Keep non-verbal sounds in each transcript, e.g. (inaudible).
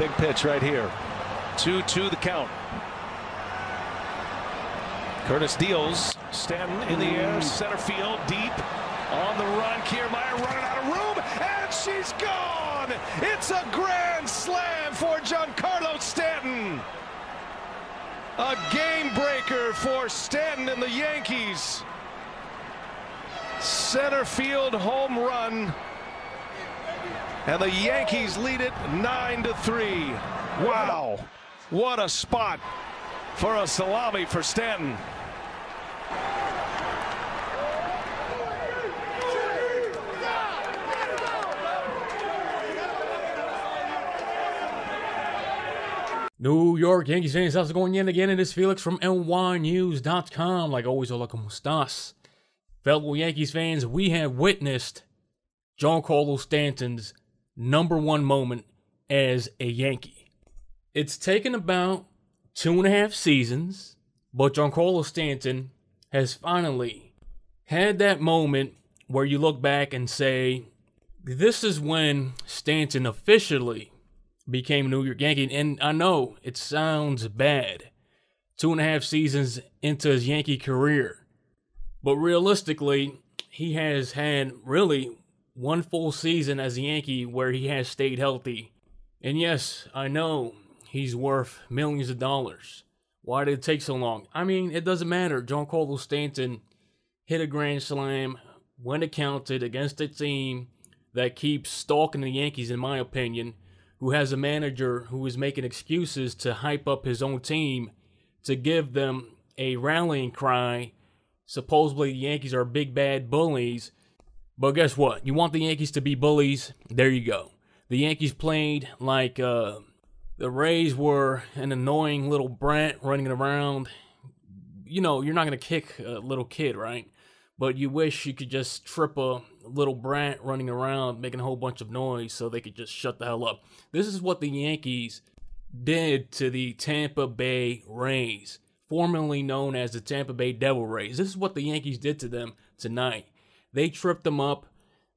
Big pitch right here. 2 2 the count. Curtis deals. Stanton in the air, mm. center field, deep. On the run, Kiermaier running out of room, and she's gone! It's a grand slam for Giancarlo Stanton! A game breaker for Stanton and the Yankees. Center field home run and the Yankees lead it 9 to 3. Wow. What a spot for a salami for Stanton. New York Yankees fans, how's it going In again? It is Felix from NYNews.com. Like always, hola, como estás? Fellow Yankees fans, we have witnessed John Carlos Stanton's number one moment as a Yankee. It's taken about two and a half seasons, but Giancarlo Stanton has finally had that moment where you look back and say, this is when Stanton officially became a New York Yankee. And I know it sounds bad, two and a half seasons into his Yankee career, but realistically, he has had really one full season as a Yankee where he has stayed healthy. And yes, I know he's worth millions of dollars. Why did it take so long? I mean, it doesn't matter. John Carlos Stanton hit a grand slam when it counted against a team that keeps stalking the Yankees, in my opinion, who has a manager who is making excuses to hype up his own team to give them a rallying cry. Supposedly, the Yankees are big bad bullies but guess what? You want the Yankees to be bullies? There you go. The Yankees played like uh, the Rays were an annoying little brat running around. You know, you're not going to kick a little kid, right? But you wish you could just trip a little brat running around making a whole bunch of noise so they could just shut the hell up. This is what the Yankees did to the Tampa Bay Rays, formerly known as the Tampa Bay Devil Rays. This is what the Yankees did to them tonight. They tripped them up.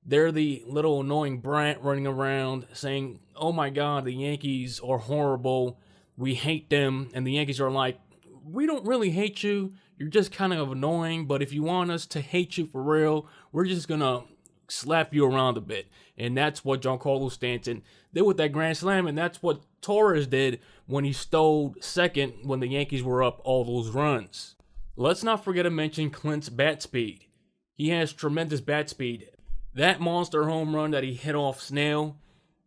They're the little annoying brat running around saying, "Oh my God, the Yankees are horrible. We hate them." And the Yankees are like, "We don't really hate you. You're just kind of annoying. But if you want us to hate you for real, we're just gonna slap you around a bit. And that's what Giancarlo Stanton did with that grand slam, and that's what Torres did when he stole second when the Yankees were up all those runs. Let's not forget to mention Clint's bat speed. He has tremendous bat speed. That monster home run that he hit off Snell,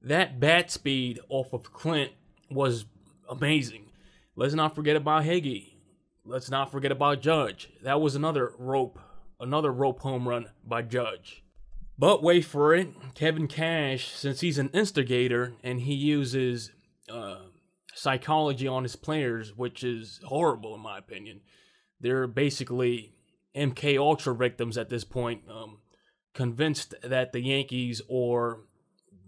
that bat speed off of Clint was amazing. Let's not forget about Higgy. Let's not forget about Judge. That was another rope, another rope home run by Judge. But wait for it, Kevin Cash, since he's an instigator and he uses uh, psychology on his players, which is horrible in my opinion. They're basically MK Ultra victims at this point, um, convinced that the Yankees are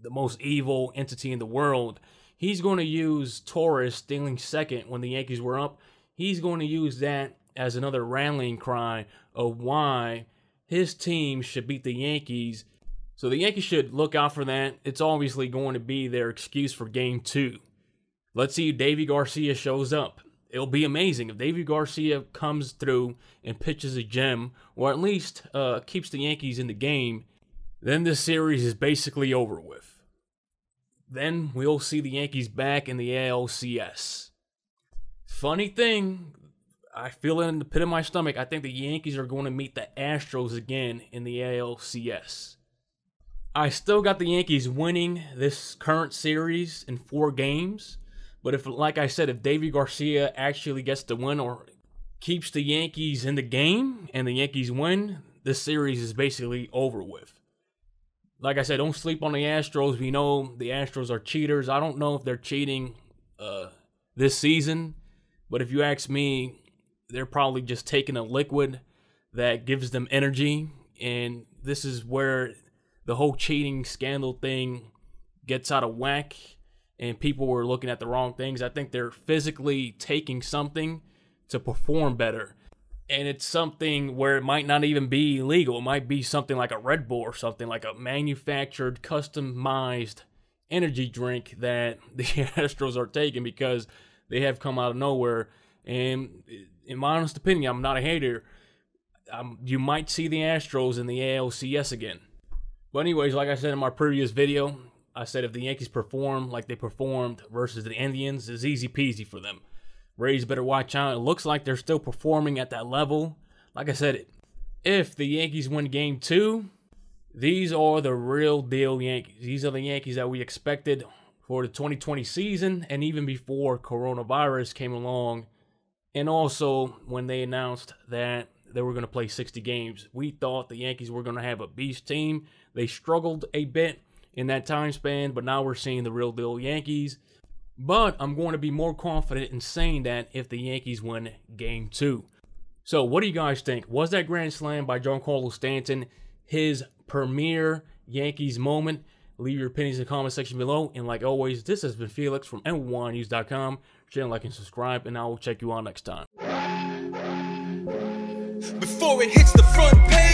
the most evil entity in the world. He's going to use Torres stealing second when the Yankees were up. He's going to use that as another rallying cry of why his team should beat the Yankees. So the Yankees should look out for that. It's obviously going to be their excuse for game two. Let's see if Davey Garcia shows up it'll be amazing if David Garcia comes through and pitches a gem, or at least uh, keeps the Yankees in the game. Then this series is basically over with. Then we'll see the Yankees back in the ALCS. Funny thing, I feel it in the pit of my stomach. I think the Yankees are going to meet the Astros again in the ALCS. I still got the Yankees winning this current series in four games but if, like I said, if Davy Garcia actually gets the win or keeps the Yankees in the game and the Yankees win, this series is basically over with. Like I said, don't sleep on the Astros. We know the Astros are cheaters. I don't know if they're cheating uh, this season, but if you ask me, they're probably just taking a liquid that gives them energy. And this is where the whole cheating scandal thing gets out of whack and people were looking at the wrong things. I think they're physically taking something to perform better. And it's something where it might not even be legal. It might be something like a Red Bull or something like a manufactured, customized energy drink that (laughs) the Astros are taking because they have come out of nowhere. And in my honest opinion, I'm not a hater. you might see the Astros in the ALCS again. But anyways, like I said in my previous video, I said if the Yankees perform like they performed versus the Indians, it's easy peasy for them. Rays better watch out. It looks like they're still performing at that level. Like I said, if the Yankees win game two, these are the real deal Yankees. These are the Yankees that we expected for the 2020 season and even before coronavirus came along. And also when they announced that they were going to play 60 games, we thought the Yankees were going to have a beast team. They struggled a bit in that time span, but now we're seeing the real deal Yankees. But I'm going to be more confident in saying that if the Yankees win game two. So, what do you guys think? Was that Grand Slam by John Carlos Stanton his premier Yankees moment? Leave your opinions in the comment section below. And like always, this has been Felix from M1News.com. Share, like, and subscribe, and I will check you out next time. Before it hits the front page.